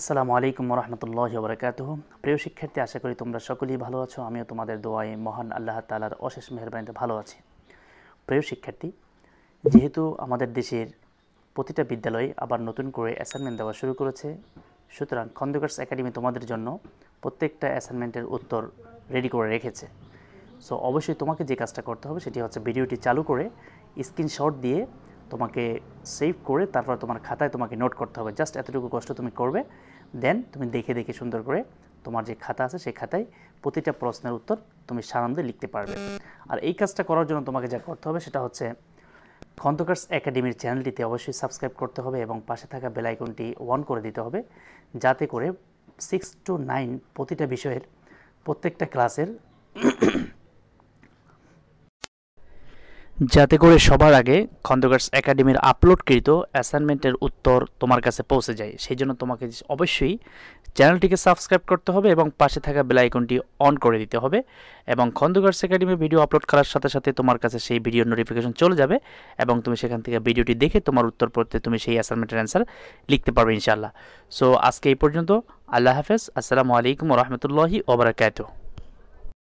আসসালামু আলাইকুম রহমতুল্লাহ বরকাত প্রিয় শিক্ষার্থী আশা করি তোমরা সকলেই ভালো আছো আমিও তোমাদের দোয়াই মহান আল্লাহ তালার অশেষ মেহরবানিতে ভালো আছি প্রিয় শিক্ষার্থী যেহেতু আমাদের দেশের প্রতিটা বিদ্যালয়ে আবার নতুন করে অ্যাসাইনমেন্ট দেওয়া শুরু করেছে সুতরাং খন্দকার্স একাডেমি তোমাদের জন্য প্রত্যেকটা অ্যাসাইনমেন্টের উত্তর রেডি করে রেখেছে সো অবশ্যই তোমাকে যে কাজটা করতে হবে সেটি হচ্ছে ভিডিওটি চালু করে স্ক্রিনশট দিয়ে তোমাকে সেভ করে তারপর তোমার খাতায় তোমাকে নোট করতে হবে জাস্ট এতটুকু কষ্ট তুমি করবে দেন তুমি দেখে দেখে সুন্দর করে তোমার যে খাতা আছে সেই খাতায় প্রতিটা প্রশ্নের উত্তর তুমি সানন্দে লিখতে পারবে আর এই কাজটা করার জন্য তোমাকে যা করতে হবে সেটা হচ্ছে খন্দকার্স একাডেমির চ্যানেলটিতে অবশ্যই সাবস্ক্রাইব করতে হবে এবং পাশে থাকা বেলাইকনটি অন করে দিতে হবে যাতে করে সিক্স টু নাইন প্রতিটা বিষয়ের প্রত্যেকটা ক্লাসের যাতে করে সবার আগে খন্দকার্স একাডেমির আপলোডকৃত অ্যাসাইনমেন্টের উত্তর তোমার কাছে পৌঁছে যায় সেই জন্য তোমাকে অবশ্যই চ্যানেলটিকে সাবস্ক্রাইব করতে হবে এবং পাশে থাকা বেল আইকনটি অন করে দিতে হবে এবং খন্দকার্স একাডেমি ভিডিও আপলোড করার সাথে সাথে তোমার কাছে সেই ভিডিওর নোটিফিকেশন চলে যাবে এবং তুমি সেখান থেকে ভিডিওটি দেখে তোমার উত্তর পড়তে তুমি সেই অ্যাসাইনমেন্টের অ্যান্সার লিখতে পারবে ইনশাআল্লাহ সো আজকে এই পর্যন্ত আল্লাহ হাফেজ আসসালামু আলাইকুম রহমতুল্লাহি ওবরাকাতু